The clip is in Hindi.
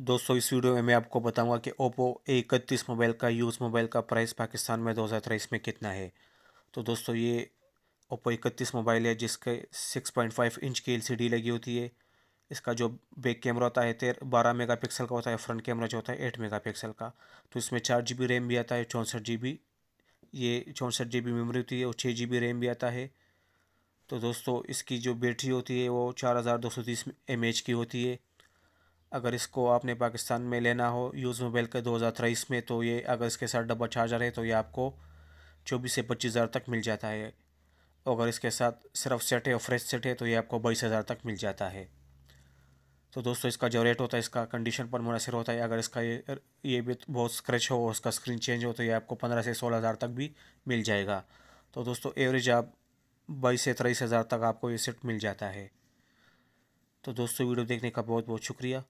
दोस्तों इस वीडियो में मैं आपको बताऊंगा कि ओप्पो ए इकतीस मोबाइल का यूज़ मोबाइल का प्राइस पाकिस्तान में दो हज़ार तेईस में कितना है तो दोस्तों ये ओप्पो इकतीस मोबाइल है जिसके सिक्स पॉइंट फाइव इंच की एलसीडी लगी होती है इसका जो बैक कैमरा होता है तेरह बारह मेगा पिक्सल का होता है फ्रंट कैमरा जो होता है एट मेगा पिक्सल का तो इसमें चार जी बी रैम भी आता है चौंसठ जी बी ये चौंसठ जी बी मेमोरी होती है और छः जी बी रैम भी आता है तो दोस्तों इसकी जो बैटरी होती है वो चार हज़ार दो सौ तीस एम एच की होती है अगर इसको आपने पाकिस्तान में लेना हो यूज़ मोबाइल का दो हज़ार तेईस में तो ये अगर इसके साथ डबल चार्जर है तो ये आपको चौबीस से पच्चीस हज़ार तक मिल जाता है अगर इसके साथ सिर्फ सेट है और फ्रेश सेट है तो ये आपको बाईस हज़ार तक मिल जाता है तो दोस्तों इसका जो रेट होता है इसका कंडीशन पर मुनासर होता है अगर इसका ये ये भी बहुत स्क्रैच हो और उसका स्क्रीन चेंज हो तो ये आपको पंद्रह से सोलह हज़ार तक भी मिल जाएगा तो दोस्तों एवरेज आप बाईस से तेईस हज़ार तक आपको ये सेट मिल जाता है तो दोस्तों वीडियो देखने का बहुत बहुत शुक्रिया